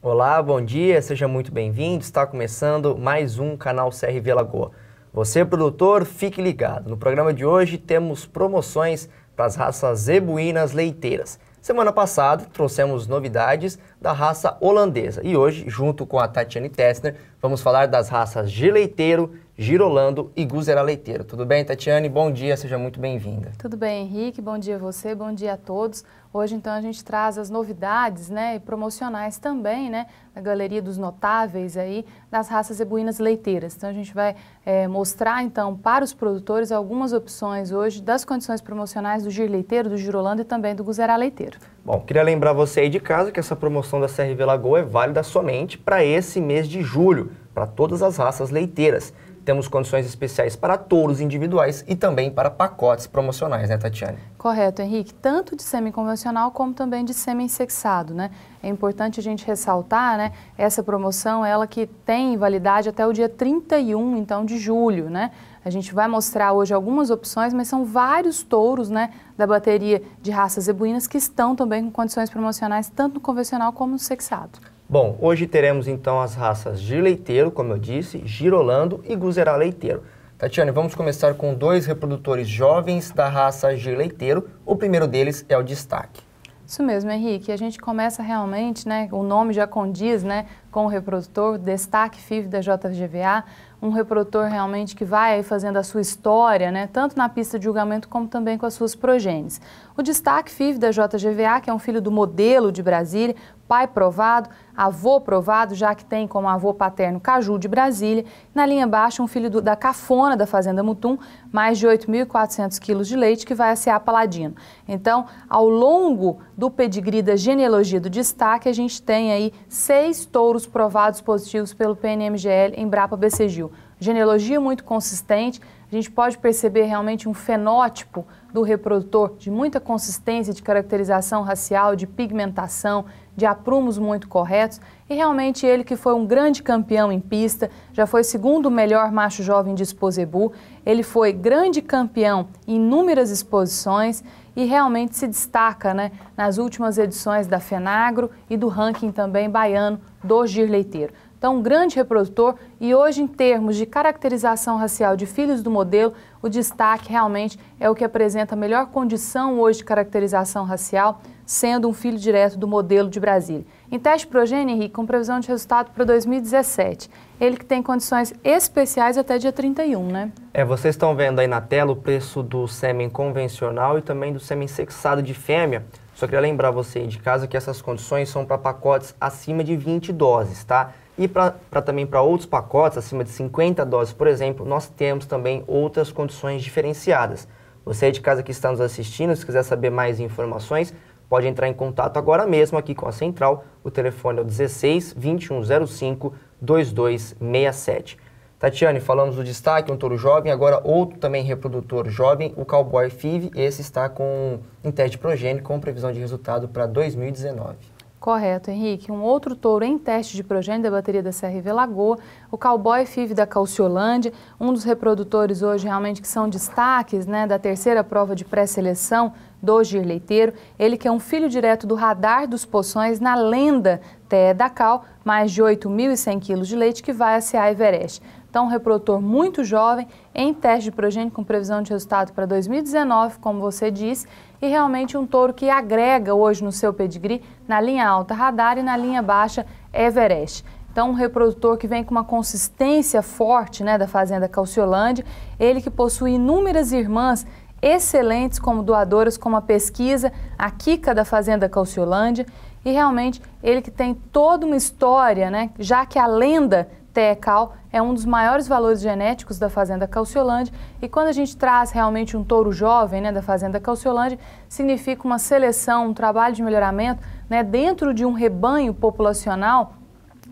Olá, bom dia, seja muito bem-vindo. Está começando mais um canal CRV Lagoa. Você, produtor, fique ligado. No programa de hoje temos promoções para as raças zebuínas leiteiras. Semana passada trouxemos novidades da raça holandesa e hoje, junto com a Tatiane Tessner, vamos falar das raças de leiteiro Girolando e Guzera Leiteiro. Tudo bem, Tatiane? Bom dia, seja muito bem-vinda. Tudo bem, Henrique. Bom dia a você, bom dia a todos. Hoje, então, a gente traz as novidades né, e promocionais também, né? Na Galeria dos Notáveis aí, das raças ebuínas leiteiras. Então, a gente vai é, mostrar, então, para os produtores algumas opções hoje das condições promocionais do Gir leiteiro, do girolando e também do guzerá leiteiro. Bom, queria lembrar você aí de casa que essa promoção da CRV Lagoa é válida somente para esse mês de julho, para todas as raças leiteiras temos condições especiais para touros individuais e também para pacotes promocionais, né, Tatiane? Correto, Henrique. Tanto de sêmen convencional como também de sêmen sexado, né? É importante a gente ressaltar, né, essa promoção, ela que tem validade até o dia 31, então, de julho, né? A gente vai mostrar hoje algumas opções, mas são vários touros, né, da bateria de raças zebuínas que estão também com condições promocionais tanto no convencional como no sexado. Bom, hoje teremos então as raças gileiteiro, como eu disse, girolando e guzerá leiteiro. Tatiane, vamos começar com dois reprodutores jovens da raça gileiteiro. O primeiro deles é o destaque. Isso mesmo, Henrique. A gente começa realmente, né, o nome já condiz né, com o reprodutor, destaque FIV da JGVA, um reprodutor realmente que vai fazendo a sua história, né, tanto na pista de julgamento como também com as suas progênies. O destaque FIV da JGVA, que é um filho do modelo de Brasília, pai provado, avô provado, já que tem como avô paterno Caju de Brasília. Na linha baixa, um filho do, da cafona da Fazenda Mutum, mais de 8.400 quilos de leite, que vai a C.A. Paladino. Então, ao longo do pedigree da genealogia do destaque, a gente tem aí seis touros provados positivos pelo PNMGL em Brapa BCGIL. Genealogia muito consistente, a gente pode perceber realmente um fenótipo do reprodutor de muita consistência de caracterização racial, de pigmentação, de aprumos muito corretos e realmente ele que foi um grande campeão em pista, já foi segundo melhor macho jovem de Exposebu, ele foi grande campeão em inúmeras exposições e realmente se destaca né, nas últimas edições da FENAGRO e do ranking também baiano do Girleiteiro. Então, um grande reprodutor e hoje, em termos de caracterização racial de filhos do modelo, o destaque realmente é o que apresenta a melhor condição hoje de caracterização racial, sendo um filho direto do modelo de Brasília. Em teste progênio, Henrique, com previsão de resultado para 2017. Ele que tem condições especiais até dia 31, né? É, vocês estão vendo aí na tela o preço do sêmen convencional e também do sêmen sexado de fêmea. Só queria lembrar você de casa que essas condições são para pacotes acima de 20 doses, tá? E para também para outros pacotes, acima de 50 doses, por exemplo, nós temos também outras condições diferenciadas. Você aí de casa que está nos assistindo, se quiser saber mais informações, pode entrar em contato agora mesmo aqui com a Central. O telefone é o 16 2105 2267. Tatiane, falamos do destaque, um touro jovem, agora outro também reprodutor jovem, o Cowboy FIV, esse está com, em teste progênio com previsão de resultado para 2019. Correto, Henrique. Um outro touro em teste de progênio da bateria da CRV Lagoa, o Cowboy Five da Calciolândia, um dos reprodutores hoje realmente que são destaques né, da terceira prova de pré-seleção do Leiteiro. Ele que é um filho direto do radar dos poções na lenda Té da Cal, mais de 8.100 quilos de leite que vai a CA Everest. Então, um reprodutor muito jovem, em teste de progênio com previsão de resultado para 2019, como você disse, e realmente um touro que agrega hoje no seu pedigree na linha alta Radar e na linha baixa Everest. Então, um reprodutor que vem com uma consistência forte né, da fazenda Calciolândia, ele que possui inúmeras irmãs excelentes como doadoras, como a pesquisa, a Kika da Fazenda Calciolândia, e realmente ele que tem toda uma história, né, já que a lenda TECAL é um dos maiores valores genéticos da Fazenda Calciolândia e quando a gente traz realmente um touro jovem né, da Fazenda Calciolândia, significa uma seleção, um trabalho de melhoramento né, dentro de um rebanho populacional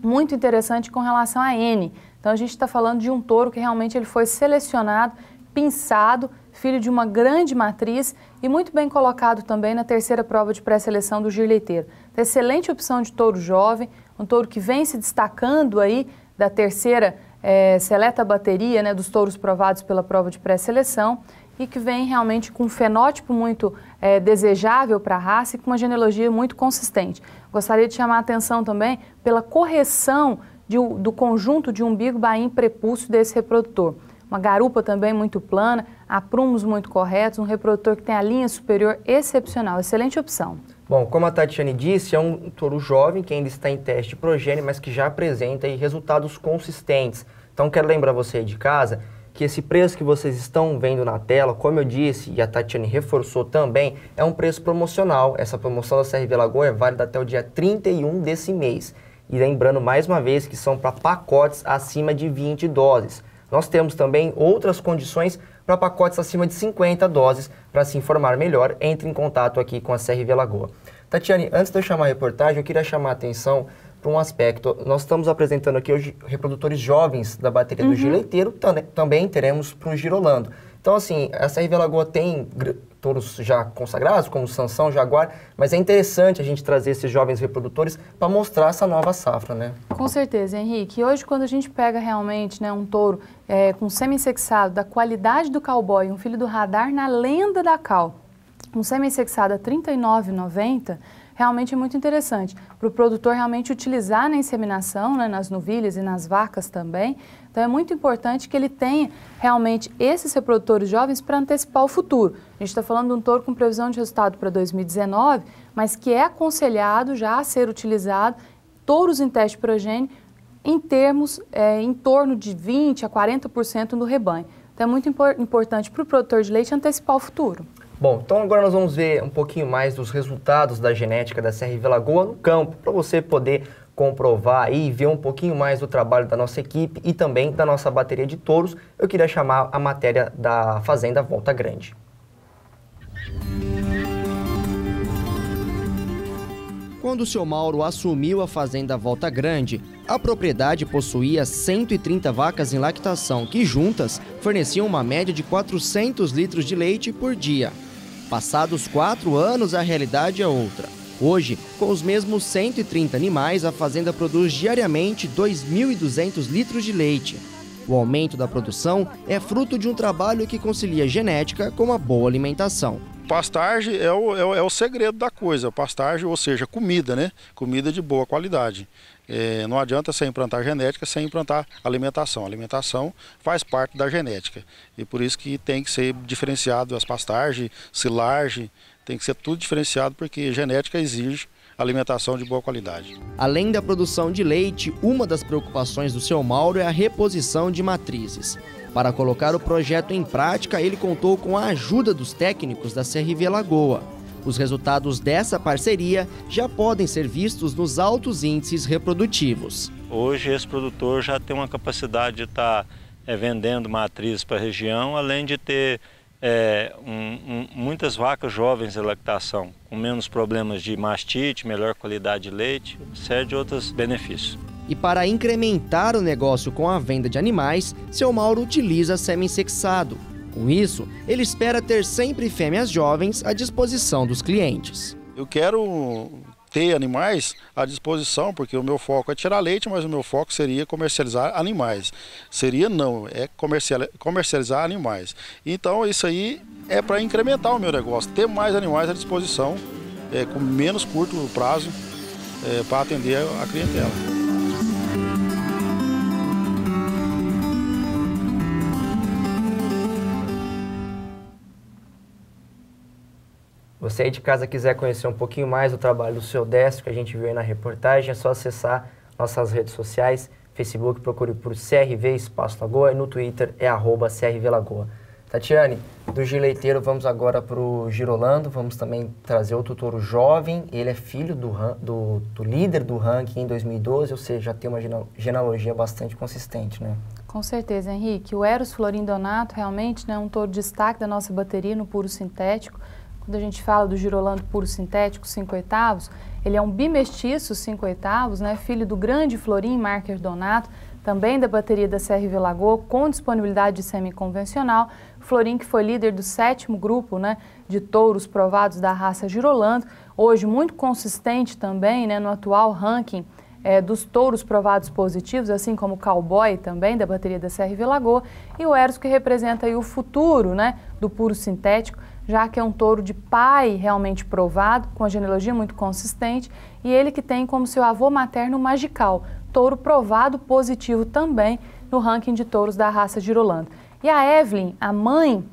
muito interessante com relação a N. Então a gente está falando de um touro que realmente ele foi selecionado, pinçado, filho de uma grande matriz e muito bem colocado também na terceira prova de pré-seleção do Girleiteiro. Então, excelente opção de touro jovem, um touro que vem se destacando aí da terceira é, seleta bateria né, dos touros provados pela prova de pré-seleção e que vem realmente com um fenótipo muito é, desejável para a raça e com uma genealogia muito consistente. Gostaria de chamar a atenção também pela correção de, do conjunto de umbigo, bainho e prepúcio desse reprodutor. Uma garupa também muito plana, aprumos muito corretos, um reprodutor que tem a linha superior excepcional, excelente opção. Bom, como a Tatiane disse, é um touro jovem que ainda está em teste de progênio, mas que já apresenta resultados consistentes. Então, quero lembrar você de casa que esse preço que vocês estão vendo na tela, como eu disse e a Tatiane reforçou também, é um preço promocional. Essa promoção da CRV Lagoa é válida até o dia 31 desse mês. E lembrando mais uma vez que são para pacotes acima de 20 doses. Nós temos também outras condições para pacotes acima de 50 doses. Para se informar melhor, entre em contato aqui com a CRV Lagoa. Tatiane, antes de eu chamar a reportagem, eu queria chamar a atenção para um aspecto. Nós estamos apresentando aqui hoje reprodutores jovens da bateria uhum. do Gileiteiro, também teremos para o Girolando. Então, assim, essa River Lagoa tem touros já consagrados, como Sansão, Jaguar, mas é interessante a gente trazer esses jovens reprodutores para mostrar essa nova safra, né? Com certeza, Henrique. hoje, quando a gente pega realmente né, um touro é, com semi-sexado da qualidade do cowboy, um filho do radar na lenda da cal, um semi-sexado a R$ 39,90, realmente é muito interessante. Para o produtor realmente utilizar na inseminação, né, nas novilhas e nas vacas também, então é muito importante que ele tenha realmente esses reprodutores jovens para antecipar o futuro. A gente está falando de um touro com previsão de resultado para 2019, mas que é aconselhado já a ser utilizado touros em teste progênio em termos é, em torno de 20 a 40% do rebanho. Então é muito impor importante para o produtor de leite antecipar o futuro. Bom, então agora nós vamos ver um pouquinho mais dos resultados da genética da CRV Lagoa no campo, para você poder comprovar e ver um pouquinho mais do trabalho da nossa equipe e também da nossa bateria de touros, eu queria chamar a matéria da Fazenda Volta Grande. Quando o seu Mauro assumiu a Fazenda Volta Grande, a propriedade possuía 130 vacas em lactação, que juntas forneciam uma média de 400 litros de leite por dia. Passados quatro anos, a realidade é outra. Hoje, com os mesmos 130 animais, a fazenda produz diariamente 2.200 litros de leite. O aumento da produção é fruto de um trabalho que concilia genética com uma boa alimentação. Pastagem é o, é o, é o segredo da coisa, pastagem, ou seja, comida, né? Comida de boa qualidade. É, não adianta sem implantar genética, sem implantar alimentação. A alimentação faz parte da genética. E por isso que tem que ser diferenciado as pastagens, silagem, tem que ser tudo diferenciado porque genética exige alimentação de boa qualidade. Além da produção de leite, uma das preocupações do seu Mauro é a reposição de matrizes. Para colocar o projeto em prática, ele contou com a ajuda dos técnicos da CRV Lagoa. Os resultados dessa parceria já podem ser vistos nos altos índices reprodutivos. Hoje, esse produtor já tem uma capacidade de tá, estar eh, é, vendendo matrizes para a região, além de ter é, um, um, muitas vacas jovens de lactação, com menos problemas de mastite, melhor qualidade de leite, série de outros benefícios. E para incrementar o negócio com a venda de animais, seu Mauro utiliza sêmen sexado. Com isso, ele espera ter sempre fêmeas jovens à disposição dos clientes. Eu quero ter animais à disposição, porque o meu foco é tirar leite, mas o meu foco seria comercializar animais. Seria não, é comercializar animais. Então isso aí é para incrementar o meu negócio, ter mais animais à disposição, é, com menos curto prazo, é, para atender a clientela. Você aí de casa quiser conhecer um pouquinho mais do trabalho do seu Décio, que a gente viu aí na reportagem, é só acessar nossas redes sociais, Facebook, procure por CRV Espaço Lagoa e no Twitter é arroba CRV Lagoa. Tatiane, do Gileiteiro vamos agora para o Girolando, vamos também trazer outro touro jovem, ele é filho do, do, do líder do ranking em 2012, ou seja, já tem uma genealogia bastante consistente, né? Com certeza, Henrique. O Eros Florindonato realmente é né, um touro de destaque da nossa bateria no puro sintético, quando a gente fala do girolando puro sintético, 5 oitavos, ele é um bimestiço, 5 oitavos, né, filho do grande Florim Marker Donato, também da bateria da CRV Lagoa, com disponibilidade de semi-convencional. Florim, que foi líder do sétimo grupo né, de touros provados da raça girolando, hoje muito consistente também né, no atual ranking é, dos touros provados positivos, assim como o Cowboy também, da bateria da CRV Lagoa, e o Eros, que representa aí o futuro né, do puro sintético, já que é um touro de pai realmente provado, com a genealogia muito consistente, e ele que tem como seu avô materno Magical, touro provado positivo também no ranking de touros da raça girolando. E a Evelyn, a mãe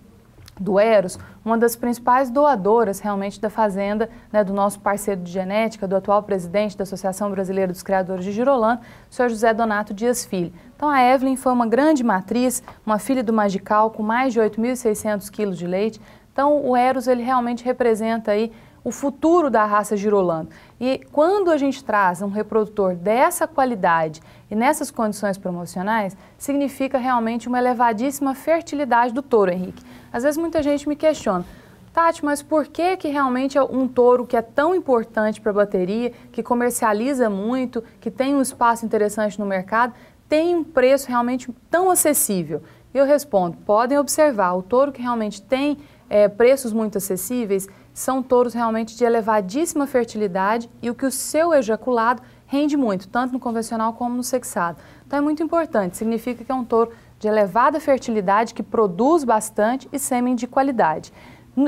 do Eros, uma das principais doadoras realmente da fazenda, né, do nosso parceiro de genética, do atual presidente da Associação Brasileira dos Criadores de Girolando, o senhor José Donato Dias Filho. Então a Evelyn foi uma grande matriz, uma filha do Magical com mais de 8.600 quilos de leite, então, o Eros ele realmente representa aí o futuro da raça girolando. E quando a gente traz um reprodutor dessa qualidade e nessas condições promocionais, significa realmente uma elevadíssima fertilidade do touro, Henrique. Às vezes muita gente me questiona, Tati, mas por que que realmente é um touro que é tão importante para a bateria, que comercializa muito, que tem um espaço interessante no mercado, tem um preço realmente tão acessível? Eu respondo, podem observar, o touro que realmente tem é, preços muito acessíveis, são touros realmente de elevadíssima fertilidade e o que o seu ejaculado rende muito, tanto no convencional como no sexado. Então é muito importante, significa que é um touro de elevada fertilidade, que produz bastante e sêmen de qualidade.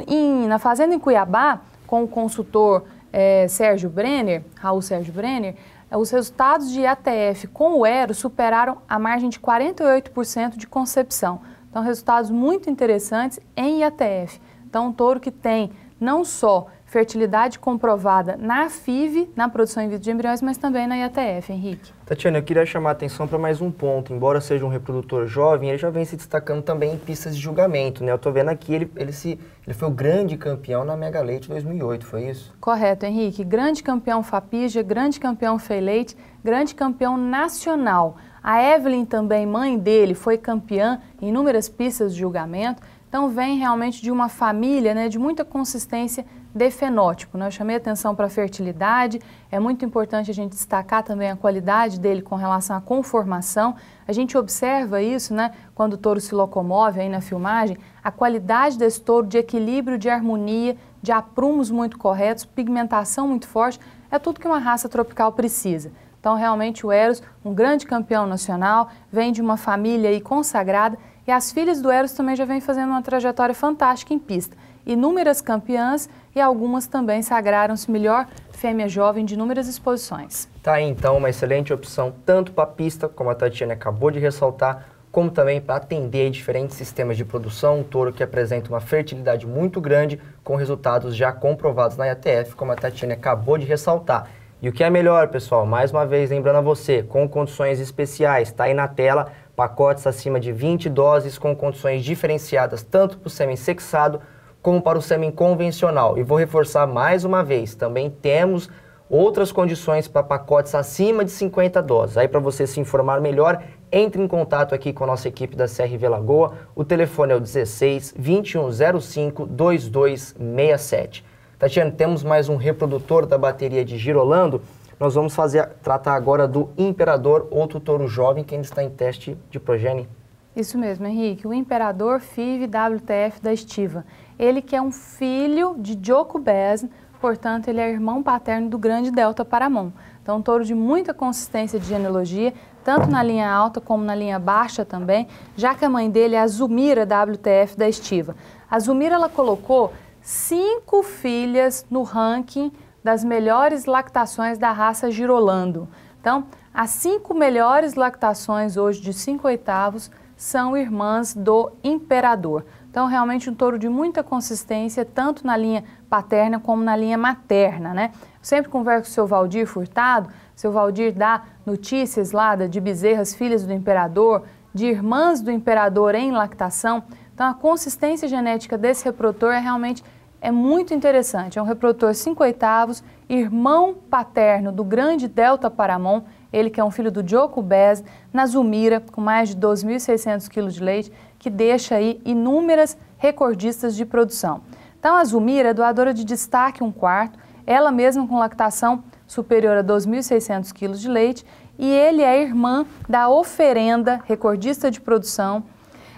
Em, na fazenda em Cuiabá, com o consultor é, Sérgio Brenner, Raul Sérgio Brenner, é, os resultados de ATF com o Ero superaram a margem de 48% de concepção. Então, resultados muito interessantes em IATF. Então, um touro que tem não só fertilidade comprovada na FIV, na produção em vidro de embriões, mas também na IATF, Henrique. Tatiana, eu queria chamar a atenção para mais um ponto. Embora seja um reprodutor jovem, ele já vem se destacando também em pistas de julgamento, né? Eu estou vendo aqui, ele, ele, se, ele foi o grande campeão na Mega Leite 2008, foi isso? Correto, Henrique. Grande campeão Fapija, grande campeão Feileite, grande campeão nacional. A Evelyn, também mãe dele, foi campeã em inúmeras pistas de julgamento, então vem realmente de uma família né, de muita consistência de fenótipo. Né? Eu chamei atenção para a fertilidade, é muito importante a gente destacar também a qualidade dele com relação à conformação. A gente observa isso né, quando o touro se locomove aí na filmagem, a qualidade desse touro de equilíbrio, de harmonia, de aprumos muito corretos, pigmentação muito forte, é tudo que uma raça tropical precisa. Então, realmente, o Eros, um grande campeão nacional, vem de uma família aí consagrada e as filhas do Eros também já vêm fazendo uma trajetória fantástica em pista. Inúmeras campeãs e algumas também sagraram-se melhor fêmea jovem de inúmeras exposições. Tá aí, então, uma excelente opção tanto para pista, como a Tatiana acabou de ressaltar, como também para atender diferentes sistemas de produção, um touro que apresenta uma fertilidade muito grande, com resultados já comprovados na IATF, como a Tatiana acabou de ressaltar. E o que é melhor, pessoal, mais uma vez lembrando a você, com condições especiais, está aí na tela, pacotes acima de 20 doses com condições diferenciadas tanto para o sêmen sexado como para o sêmen convencional. E vou reforçar mais uma vez, também temos outras condições para pacotes acima de 50 doses. Aí para você se informar melhor, entre em contato aqui com a nossa equipe da CRV Lagoa. O telefone é o 16 2105 2267. Tatiana, temos mais um reprodutor da bateria de Girolando. Nós vamos fazer, tratar agora do Imperador, outro touro jovem que ainda está em teste de progenie. Isso mesmo, Henrique. O Imperador FIV WTF da Estiva. Ele que é um filho de Bez, portanto ele é irmão paterno do grande Delta Paramon. Então um touro de muita consistência de genealogia, tanto na linha alta como na linha baixa também, já que a mãe dele é a Zumira WTF da Estiva. A Zumira ela colocou cinco filhas no ranking das melhores lactações da raça Girolando. Então, as cinco melhores lactações hoje de cinco oitavos são irmãs do imperador. Então, realmente um touro de muita consistência, tanto na linha paterna como na linha materna, né? Eu sempre converso com o seu Valdir Furtado, seu Valdir dá notícias lá de bezerras filhas do imperador, de irmãs do imperador em lactação. Então, a consistência genética desse reprodutor é realmente é muito interessante. É um reprodutor 5 oitavos, irmão paterno do grande Delta Paramon, ele que é um filho do Joko Bez, na Zumira, com mais de 2.600 quilos de leite, que deixa aí inúmeras recordistas de produção. Então a Zumira é doadora de destaque um quarto, ela mesma com lactação superior a 2.600 quilos de leite, e ele é irmã da Oferenda, recordista de produção,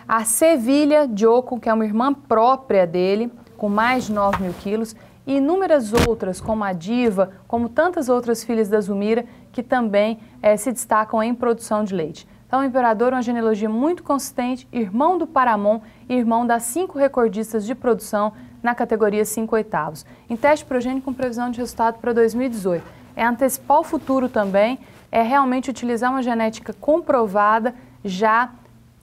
a Sevilha Dioco, que é uma irmã própria dele, com mais de 9 mil quilos, e inúmeras outras, como a Diva, como tantas outras filhas da Zumira, que também é, se destacam em produção de leite. Então, o Imperador é uma genealogia muito consistente, irmão do Paramon e irmão das cinco recordistas de produção na categoria 5 oitavos. Em teste progênico com previsão de resultado para 2018. É antecipar o futuro também, é realmente utilizar uma genética comprovada já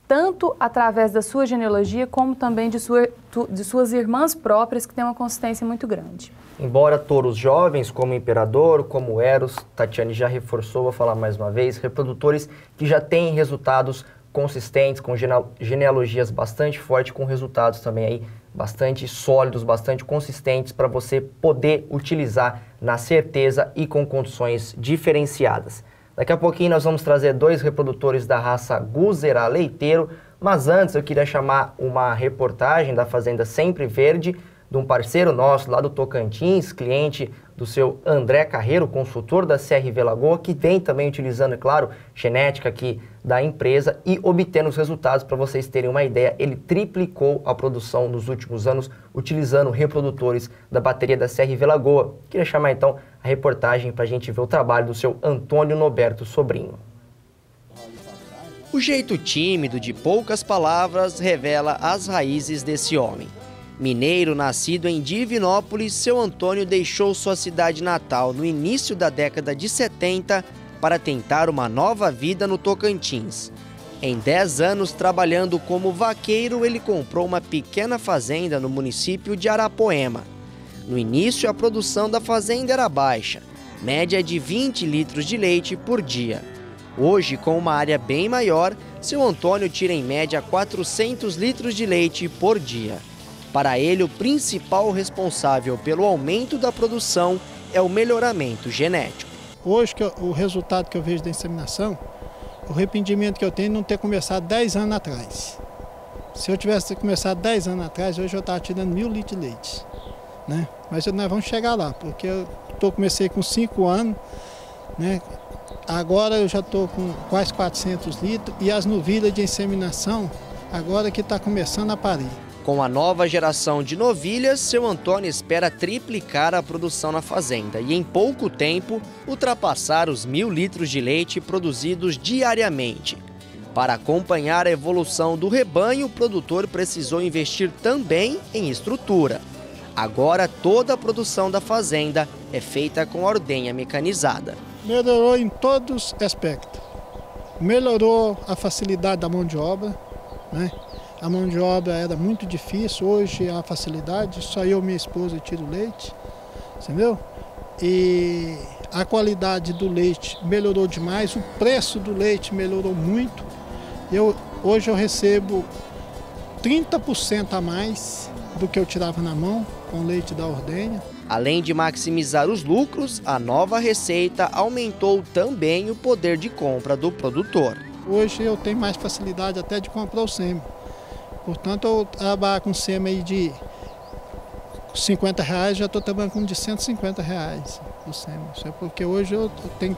tanto através da sua genealogia como também de, sua, de suas irmãs próprias, que têm uma consistência muito grande. Embora touros jovens, como Imperador, como Eros, Tatiane já reforçou, vou falar mais uma vez, reprodutores que já têm resultados consistentes, com genealogias bastante fortes, com resultados também aí bastante sólidos, bastante consistentes para você poder utilizar na certeza e com condições diferenciadas. Daqui a pouquinho nós vamos trazer dois reprodutores da raça Guzera leiteiro, mas antes eu queria chamar uma reportagem da Fazenda Sempre Verde de um parceiro nosso lá do Tocantins, cliente do seu André Carreiro, consultor da CRV Lagoa, que vem também utilizando, é claro, genética aqui da empresa e obtendo os resultados para vocês terem uma ideia. Ele triplicou a produção nos últimos anos utilizando reprodutores da bateria da CRV Lagoa. Queria chamar então a reportagem para a gente ver o trabalho do seu Antônio Noberto Sobrinho. O jeito tímido de poucas palavras revela as raízes desse homem. Mineiro, nascido em Divinópolis, seu Antônio deixou sua cidade natal no início da década de 70 para tentar uma nova vida no Tocantins. Em 10 anos trabalhando como vaqueiro, ele comprou uma pequena fazenda no município de Arapoema. No início, a produção da fazenda era baixa, média de 20 litros de leite por dia. Hoje, com uma área bem maior, seu Antônio tira em média 400 litros de leite por dia. Para ele, o principal responsável pelo aumento da produção é o melhoramento genético. Hoje, eu, o resultado que eu vejo da inseminação, o arrependimento que eu tenho é não ter começado 10 anos atrás. Se eu tivesse começado 10 anos atrás, hoje eu estava tirando mil litros de leite. Né? Mas nós vamos chegar lá, porque eu tô, comecei com 5 anos, né? agora eu já estou com quase 400 litros e as novilhas de inseminação agora que está começando a parir. Com a nova geração de novilhas, seu Antônio espera triplicar a produção na fazenda e, em pouco tempo, ultrapassar os mil litros de leite produzidos diariamente. Para acompanhar a evolução do rebanho, o produtor precisou investir também em estrutura. Agora, toda a produção da fazenda é feita com ordenha mecanizada. Melhorou em todos os aspectos. Melhorou a facilidade da mão de obra, né? A mão de obra era muito difícil, hoje a facilidade, só eu e minha esposa tiro leite, entendeu? E a qualidade do leite melhorou demais, o preço do leite melhorou muito. Eu, hoje eu recebo 30% a mais do que eu tirava na mão com leite da ordenha. Além de maximizar os lucros, a nova receita aumentou também o poder de compra do produtor. Hoje eu tenho mais facilidade até de comprar o sêmen. Portanto, eu trabalho com sema aí de 50 reais, já estou trabalhando com de 150 reais o sema. Isso é porque hoje eu tenho,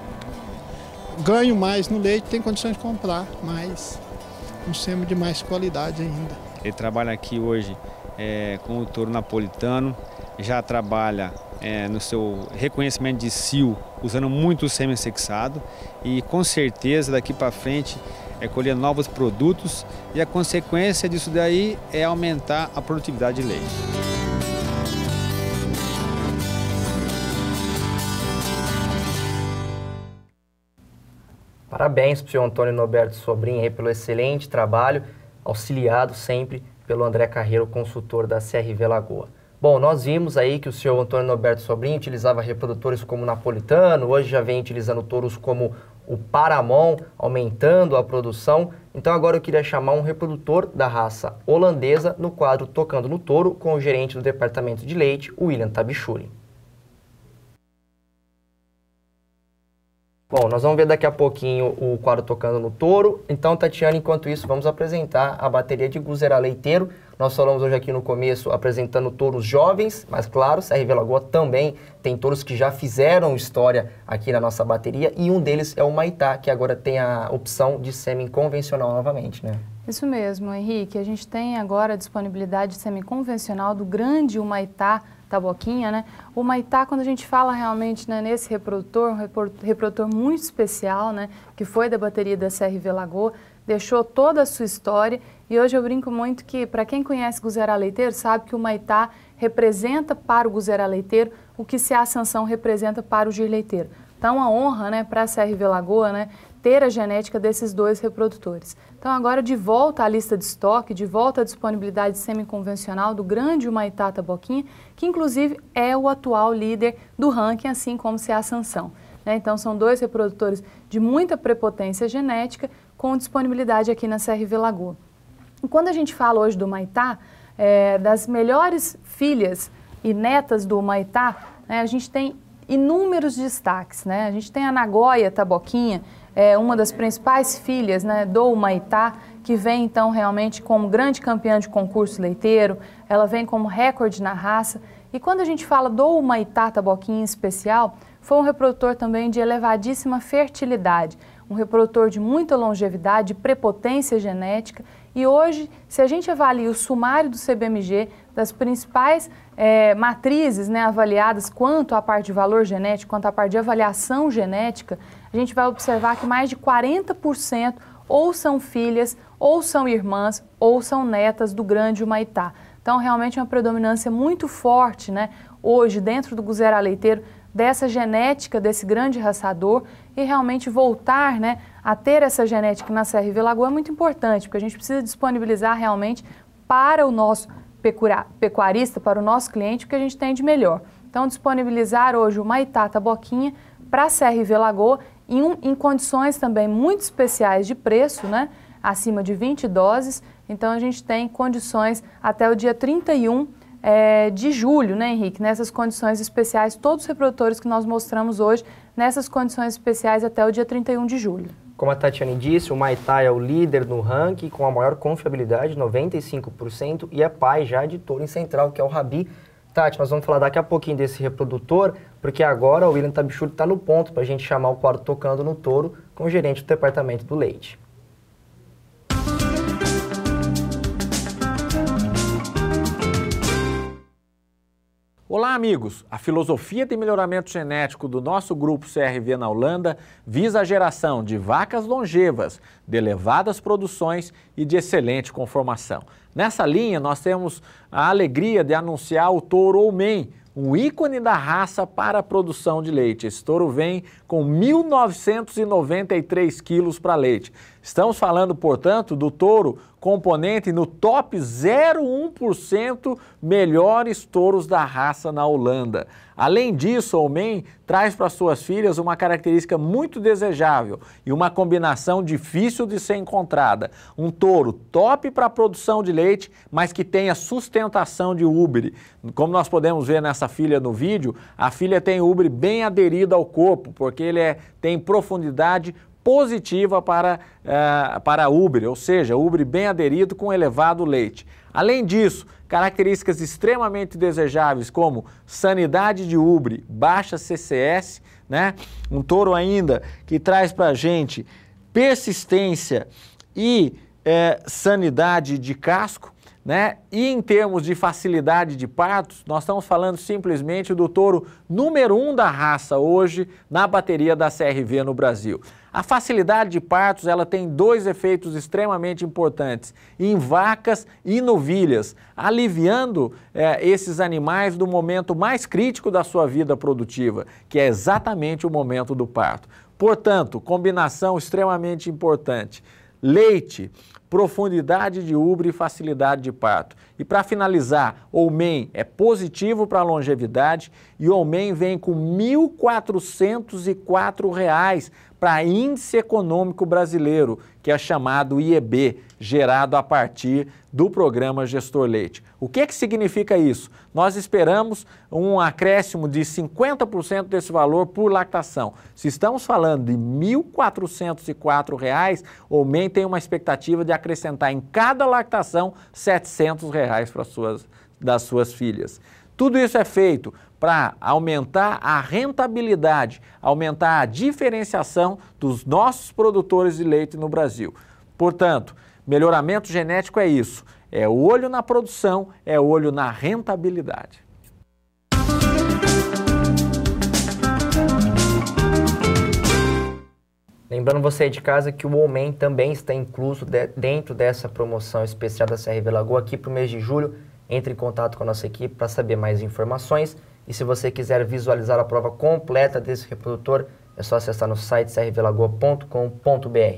ganho mais no leite, tenho condições de comprar mais um sema de mais qualidade ainda. Ele trabalha aqui hoje é, com o touro napolitano, já trabalha é, no seu reconhecimento de cio, usando muito o sêmen sexado e com certeza daqui para frente é colher novos produtos e a consequência disso daí é aumentar a produtividade de leite. Parabéns para o senhor Antônio Norberto Sobrinho pelo excelente trabalho, auxiliado sempre pelo André Carreiro, consultor da CRV Lagoa. Bom, nós vimos aí que o senhor Antônio Norberto Sobrinho utilizava reprodutores como napolitano, hoje já vem utilizando touros como o Paramon aumentando a produção. Então agora eu queria chamar um reprodutor da raça holandesa no quadro Tocando no Touro com o gerente do departamento de leite, William Tabichuri. Bom, nós vamos ver daqui a pouquinho o quadro tocando no touro. Então, Tatiana, enquanto isso, vamos apresentar a bateria de Guzerá Leiteiro. Nós falamos hoje aqui no começo apresentando touros jovens, mas claro, CRV Lagoa também tem touros que já fizeram história aqui na nossa bateria e um deles é o Maitá, que agora tem a opção de sêmen convencional novamente, né? Isso mesmo, Henrique. A gente tem agora a disponibilidade de semi-convencional do grande Humaitá taboquinha, né? O maitá, quando a gente fala realmente né, nesse reprodutor, um reprodutor muito especial, né? Que foi da bateria da CRV Lagoa, deixou toda a sua história. E hoje eu brinco muito que, para quem conhece Guzerá Leiteiro, sabe que o maitá representa para o Guzerá Leiteiro o que se a Ascensão representa para o Gir Leiteiro. Então, uma honra né, para a CRV Lagoa, né? ter a genética desses dois reprodutores. Então, agora, de volta à lista de estoque, de volta à disponibilidade semiconvencional do grande Humaitá Taboquinha, que inclusive é o atual líder do ranking, assim como se é a sanção. Né? Então, são dois reprodutores de muita prepotência genética com disponibilidade aqui na CRV Lagoa. E quando a gente fala hoje do Humaitá, é, das melhores filhas e netas do Humaitá, né, a gente tem inúmeros destaques. Né? A gente tem a Nagoya Taboquinha, é uma das principais filhas né, do Humaitá, que vem então realmente como grande campeã de concurso leiteiro, ela vem como recorde na raça. E quando a gente fala do Humaitá Taboquinha em especial, foi um reprodutor também de elevadíssima fertilidade, um reprodutor de muita longevidade, de prepotência genética. E hoje, se a gente avalia o sumário do CBMG, das principais é, matrizes né, avaliadas quanto à parte de valor genético, quanto à parte de avaliação genética, a gente vai observar que mais de 40% ou são filhas, ou são irmãs, ou são netas do grande Humaitá. Então, realmente é uma predominância muito forte, né, hoje, dentro do Guzerá Leiteiro, dessa genética desse grande raçador e realmente voltar né, a ter essa genética na Serra e Lagoa é muito importante, porque a gente precisa disponibilizar realmente para o nosso pecuarista para o nosso cliente o que a gente tem de melhor. Então, disponibilizar hoje o Maitata Boquinha para a CRV Lagoa em, um, em condições também muito especiais de preço, né? acima de 20 doses. Então, a gente tem condições até o dia 31 é, de julho, né, Henrique? Nessas condições especiais, todos os reprodutores que nós mostramos hoje, nessas condições especiais até o dia 31 de julho. Como a Tatiane disse, o Maitai é o líder no ranking com a maior confiabilidade, 95%, e é pai já de touro em central, que é o Rabi. Tati, nós vamos falar daqui a pouquinho desse reprodutor, porque agora o William Tabichur está no ponto para a gente chamar o quadro tocando no touro com o gerente do departamento do leite. Olá, amigos! A filosofia de melhoramento genético do nosso grupo CRV na Holanda visa a geração de vacas longevas, de elevadas produções e de excelente conformação. Nessa linha, nós temos a alegria de anunciar o touro Omen, um ícone da raça para a produção de leite. Esse touro vem com 1.993 quilos para leite. Estamos falando, portanto, do touro componente no top 0,1% melhores touros da raça na Holanda. Além disso, o Men traz para suas filhas uma característica muito desejável e uma combinação difícil de ser encontrada. Um touro top para a produção de leite, mas que tenha sustentação de ubre. Como nós podemos ver nessa filha no vídeo, a filha tem ubre bem aderida ao corpo, porque ele é, tem profundidade positiva para, uh, para a Uber, ou seja, Uber bem aderido com elevado leite. Além disso, características extremamente desejáveis como sanidade de Uber, baixa CCS, né? um touro ainda que traz para a gente persistência e eh, sanidade de casco, né? E em termos de facilidade de partos, nós estamos falando simplesmente do touro número um da raça hoje na bateria da CRV no Brasil. A facilidade de partos ela tem dois efeitos extremamente importantes em vacas e novilhas, aliviando é, esses animais do momento mais crítico da sua vida produtiva, que é exatamente o momento do parto. Portanto, combinação extremamente importante: leite profundidade de ubre e facilidade de parto. E para finalizar, o MEN é positivo para a longevidade e o MEN vem com R$ 1.404 para Índice Econômico Brasileiro, que é chamado IEB, gerado a partir do programa Gestor Leite. O que, que significa isso? Nós esperamos um acréscimo de 50% desse valor por lactação. Se estamos falando de R$ 1.404, o MEN tem uma expectativa de acrescentar em cada lactação 700 reais para suas, das suas filhas. Tudo isso é feito para aumentar a rentabilidade, aumentar a diferenciação dos nossos produtores de leite no Brasil. Portanto, melhoramento genético é isso: é olho na produção, é olho na rentabilidade. Lembrando você aí de casa que o homem também está incluso de, dentro dessa promoção especial da CRV Lagoa aqui para o mês de julho. Entre em contato com a nossa equipe para saber mais informações. E se você quiser visualizar a prova completa desse reprodutor, é só acessar no site crvlagoa.com.br.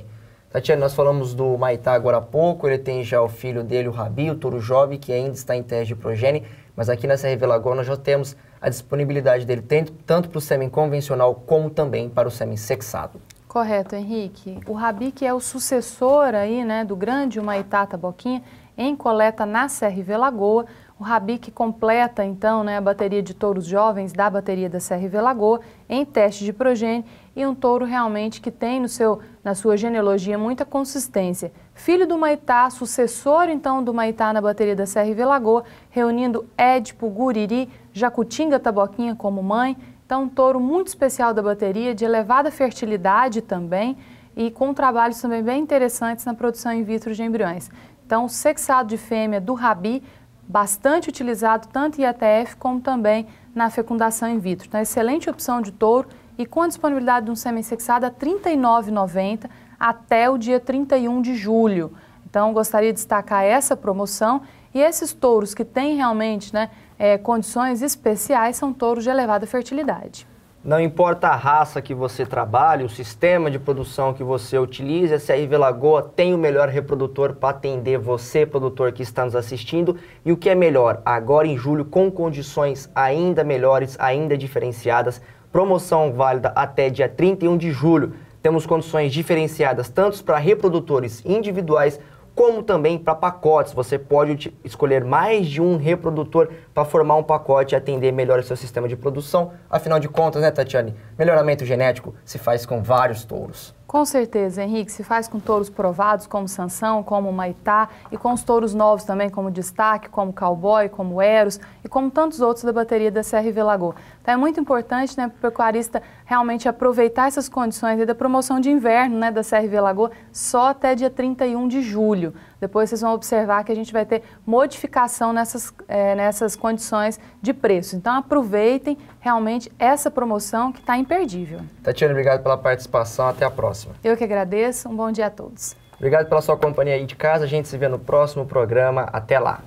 Tatiana, nós falamos do Maitá agora há pouco, ele tem já o filho dele, o Rabi, o Touro jovem que ainda está em teste de progênio, mas aqui na CRV Lagoa nós já temos a disponibilidade dele tanto para o sêmen convencional como também para o sêmen sexado. Correto, Henrique. O Rabi, que é o sucessor aí, né, do grande Humaitá Boquinha, em coleta na CRV Lagoa, o Rabi que completa, então, né, a bateria de touros jovens da bateria da CRV Lagoa em teste de progênio, e um touro realmente que tem no seu, na sua genealogia muita consistência filho do Maitá, sucessor então do Maitá na bateria da CRV Lagoa, reunindo Édipo, Guriri, Jacutinga, Taboquinha como mãe. Então, um touro muito especial da bateria, de elevada fertilidade também e com trabalhos também bem interessantes na produção in vitro de embriões. Então, o sexado de fêmea do Rabi, bastante utilizado tanto em ETF como também na fecundação in vitro. Então, excelente opção de touro e com a disponibilidade de um sêmen sexado a R$ 39,90 até o dia 31 de julho. Então, gostaria de destacar essa promoção e esses touros que têm realmente né, é, condições especiais são touros de elevada fertilidade. Não importa a raça que você trabalhe, o sistema de produção que você utiliza, a CRV Lagoa tem o melhor reprodutor para atender você, produtor que está nos assistindo. E o que é melhor, agora em julho, com condições ainda melhores, ainda diferenciadas, promoção válida até dia 31 de julho. Temos condições diferenciadas tanto para reprodutores individuais como também para pacotes. Você pode escolher mais de um reprodutor para formar um pacote e atender melhor o seu sistema de produção. Afinal de contas, né, Tatiane? Melhoramento genético se faz com vários touros. Com certeza, Henrique, se faz com touros provados, como Sansão, como Maitá, e com os touros novos também, como Destaque, como Cowboy, como Eros, e como tantos outros da bateria da CRV Lagoa. Então é muito importante né, para o pecuarista realmente aproveitar essas condições da promoção de inverno né, da CRV Lagoa só até dia 31 de julho. Depois vocês vão observar que a gente vai ter modificação nessas, é, nessas condições de preço. Então aproveitem realmente essa promoção que está imperdível. Tatiana, obrigado pela participação. Até a próxima. Eu que agradeço. Um bom dia a todos. Obrigado pela sua companhia aí de casa. A gente se vê no próximo programa. Até lá.